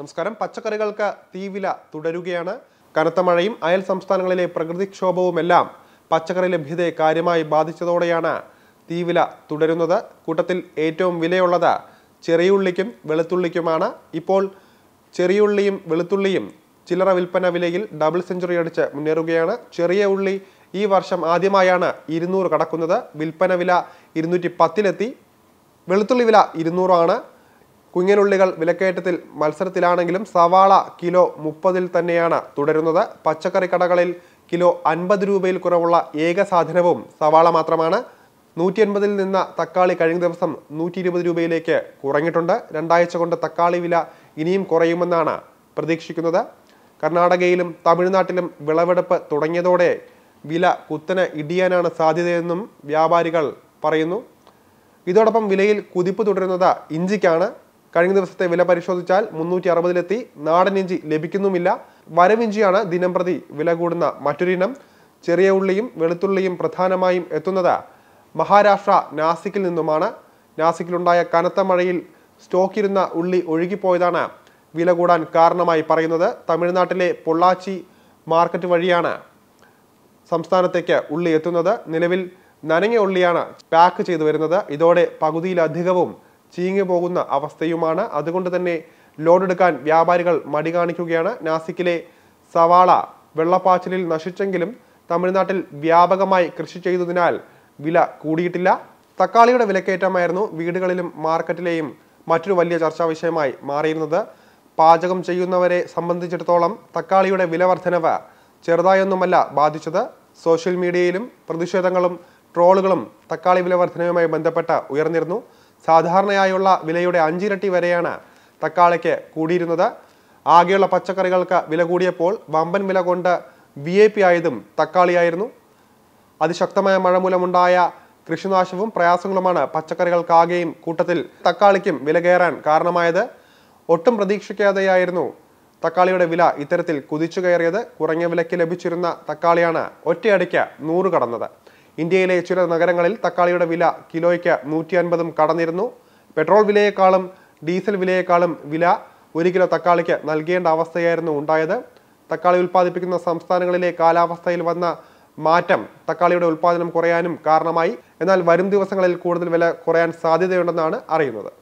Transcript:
നമസ്കാരം പച്ചക്കറികൾക്ക് തീവില തുടരുകയാണ് കനത്ത മഴയും അയൽ സംസ്ഥാനങ്ങളിലെ പ്രകൃതിക്ഷോഭവുമെല്ലാം പച്ചക്കറി ലഭ്യതയെ കാര്യമായി ബാധിച്ചതോടെയാണ് തീവില തുടരുന്നത് കൂട്ടത്തിൽ ഏറ്റവും വിലയുള്ളത് ചെറിയുള്ളിക്കും വെളുത്തുള്ളിക്കുമാണ് ഇപ്പോൾ ചെറിയുള്ളിയും വെളുത്തുള്ളിയും ചില്ലറ വിൽപ്പന വിലയിൽ ഡബിൾ സെഞ്ചുറി അടിച്ച് മുന്നേറുകയാണ് ചെറിയ ഉള്ളി ഈ വർഷം ആദ്യമായാണ് ഇരുന്നൂറ് കടക്കുന്നത് വിൽപ്പന വില ഇരുന്നൂറ്റി പത്തിലെത്തി വെളുത്തുള്ളി വില ഇരുന്നൂറാണ് കുഞ്ഞിനുള്ളികൾ വിലക്കയറ്റത്തിൽ മത്സരത്തിലാണെങ്കിലും സവാള കിലോ മുപ്പതിൽ തന്നെയാണ് തുടരുന്നത് പച്ചക്കറി കടകളിൽ കിലോ അൻപത് രൂപയിൽ കുറവുള്ള ഏക സാധനവും സവാള മാത്രമാണ് നൂറ്റി അൻപതിൽ നിന്ന തക്കാളി കഴിഞ്ഞ ദിവസം നൂറ്റി ഇരുപത് രൂപയിലേക്ക് കുറഞ്ഞിട്ടുണ്ട് രണ്ടാഴ്ച കൊണ്ട് തക്കാളി വില ഇനിയും കുറയുമെന്നാണ് പ്രതീക്ഷിക്കുന്നത് കർണാടകയിലും തമിഴ്നാട്ടിലും വിളവെടുപ്പ് തുടങ്ങിയതോടെ വില കുത്തനെ ഇടിയാനാണ് സാധ്യതയെന്നും വ്യാപാരികൾ പറയുന്നു ഇതോടൊപ്പം വിലയിൽ കുതിപ്പ് തുടരുന്നത് ഇഞ്ചിക്കാണ് കഴിഞ്ഞ ദിവസത്തെ വില പരിശോധിച്ചാൽ മുന്നൂറ്റി അറുപതിലെത്തി നാടൻ ഇഞ്ചി ലഭിക്കുന്നുമില്ല വരവിഞ്ചിയാണ് ദിനംപ്രതി വില കൂടുന്ന മറ്റൊരിനം ചെറിയ ഉള്ളിയും വെളുത്തുള്ളിയും പ്രധാനമായും എത്തുന്നത് മഹാരാഷ്ട്ര നാസിക്കിൽ നിന്നുമാണ് നാസിക്കിലുണ്ടായ കനത്ത മഴയിൽ സ്റ്റോക്കിരുന്ന ഉള്ളി ഒഴുകിപ്പോയതാണ് വില കൂടാൻ കാരണമായി പറയുന്നത് തമിഴ്നാട്ടിലെ പൊള്ളാച്ചി മാർക്കറ്റ് വഴിയാണ് സംസ്ഥാനത്തേക്ക് ഉള്ളി എത്തുന്നത് നിലവിൽ നനഞ്ഞ ഉള്ളിയാണ് പാക്ക് ചെയ്തു വരുന്നത് ഇതോടെ പകുതിയിലധികവും ചീങ്ങി പോകുന്ന അവസ്ഥയുമാണ് അതുകൊണ്ട് തന്നെ ലോൺ എടുക്കാൻ വ്യാപാരികൾ മടി കാണിക്കുകയാണ് നാസിക്കിലെ സവാള വെള്ളപ്പാച്ചിലിൽ നശിച്ചെങ്കിലും തമിഴ്നാട്ടിൽ വ്യാപകമായി കൃഷി ചെയ്തതിനാൽ വില കൂടിയിട്ടില്ല തക്കാളിയുടെ വിലക്കയറ്റമായിരുന്നു വീടുകളിലും മാർക്കറ്റിലെയും മറ്റൊരു വലിയ ചർച്ചാ വിഷയമായി മാറിയിരുന്നത് പാചകം ചെയ്യുന്നവരെ സംബന്ധിച്ചിടത്തോളം തക്കാളിയുടെ വില വർധനവ് ചെറുതായൊന്നുമല്ല ബാധിച്ചത് സോഷ്യൽ മീഡിയയിലും പ്രതിഷേധങ്ങളും ട്രോളുകളും തക്കാളി വില വർധനയുമായി ബന്ധപ്പെട്ട് ഉയർന്നിരുന്നു സാധാരണയായുള്ള വിലയുടെ അഞ്ചിരട്ടി വരെയാണ് തക്കാളിക്ക് കൂടിയിരുന്നത് ആകെയുള്ള പച്ചക്കറികൾക്ക് വില കൂടിയപ്പോൾ വമ്പൻ വില കൊണ്ട് വി ഐ പി ആയതും തക്കാളിയായിരുന്നു അതിശക്തമായ മഴ മൂലമുണ്ടായ കൃഷിനാശവും പ്രയാസങ്ങളുമാണ് പച്ചക്കറികൾക്കാകെയും കൂട്ടത്തിൽ തക്കാളിക്കും വില കയറാൻ കാരണമായത് ഒട്ടും പ്രതീക്ഷിക്കാതെയായിരുന്നു തക്കാളിയുടെ വില ഇത്തരത്തിൽ കുതിച്ചു കയറിയത് കുറഞ്ഞ വിലയ്ക്ക് ലഭിച്ചിരുന്ന തക്കാളിയാണ് ഒറ്റയടിക്ക് നൂറ് കടന്നത് ഇന്ത്യയിലെ ചില നഗരങ്ങളിൽ തക്കാളിയുടെ വില കിലോയ്ക്ക് നൂറ്റി അൻപതും കടന്നിരുന്നു പെട്രോൾ വിലയേക്കാളും ഡീസൽ വിലയേക്കാളും വില ഒരു കിലോ തക്കാളിക്ക് നൽകേണ്ട അവസ്ഥയായിരുന്നു ഉണ്ടായത് തക്കാളി ഉൽപ്പാദിപ്പിക്കുന്ന സംസ്ഥാനങ്ങളിലെ കാലാവസ്ഥയിൽ വന്ന മാറ്റം തക്കാളിയുടെ ഉൽപ്പാദനം കുറയാനും കാരണമായി എന്നാൽ വരും ദിവസങ്ങളിൽ കൂടുതൽ വില കുറയാൻ സാധ്യതയുണ്ടെന്നാണ് അറിയുന്നത്